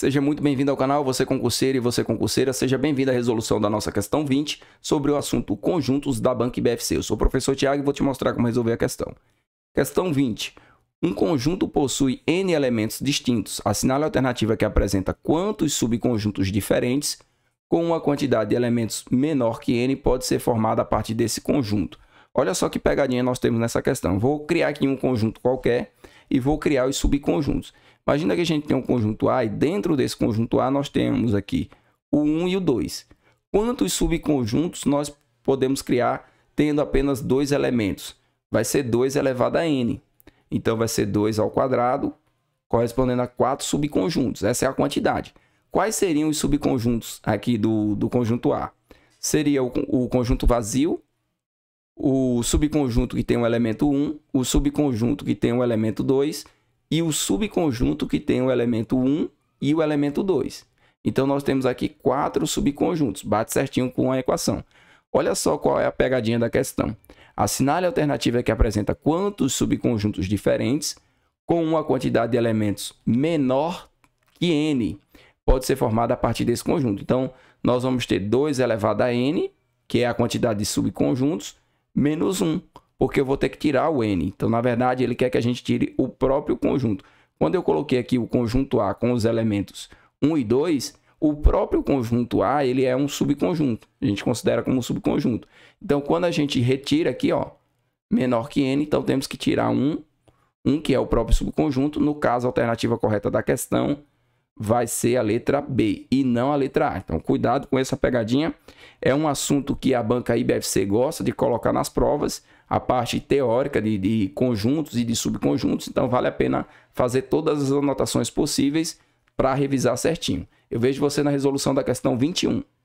Seja muito bem-vindo ao canal, você concurseiro e você concurseira, seja bem-vindo à resolução da nossa questão 20 sobre o assunto conjuntos da banca BFC. Eu sou o professor Tiago e vou te mostrar como resolver a questão. Questão 20. Um conjunto possui N elementos distintos. Assinale a alternativa que apresenta quantos subconjuntos diferentes com uma quantidade de elementos menor que N pode ser formada a partir desse conjunto. Olha só que pegadinha nós temos nessa questão. Vou criar aqui um conjunto qualquer e vou criar os subconjuntos. Imagina que a gente tem um conjunto A e dentro desse conjunto A nós temos aqui o 1 e o 2. Quantos subconjuntos nós podemos criar tendo apenas dois elementos? Vai ser 2 elevado a n. Então vai ser 2 ao quadrado, correspondendo a quatro subconjuntos. Essa é a quantidade. Quais seriam os subconjuntos aqui do, do conjunto A? Seria o, o conjunto vazio, o subconjunto que tem o elemento 1, o subconjunto que tem o elemento 2 e o subconjunto que tem o elemento 1 e o elemento 2. Então, nós temos aqui quatro subconjuntos, bate certinho com a equação. Olha só qual é a pegadinha da questão. Assinale a alternativa é que apresenta quantos subconjuntos diferentes com uma quantidade de elementos menor que n pode ser formada a partir desse conjunto. Então, nós vamos ter 2 elevado a n, que é a quantidade de subconjuntos, menos 1, porque eu vou ter que tirar o n. Então, na verdade, ele quer que a gente tire o próprio conjunto. Quando eu coloquei aqui o conjunto A com os elementos 1 e 2, o próprio conjunto A ele é um subconjunto. A gente considera como um subconjunto. Então, quando a gente retira aqui, ó, menor que n, então temos que tirar um, um que é o próprio subconjunto. No caso, a alternativa correta da questão vai ser a letra B e não a letra A. Então, cuidado com essa pegadinha. É um assunto que a banca IBFC gosta de colocar nas provas, a parte teórica de, de conjuntos e de subconjuntos. Então, vale a pena fazer todas as anotações possíveis para revisar certinho. Eu vejo você na resolução da questão 21.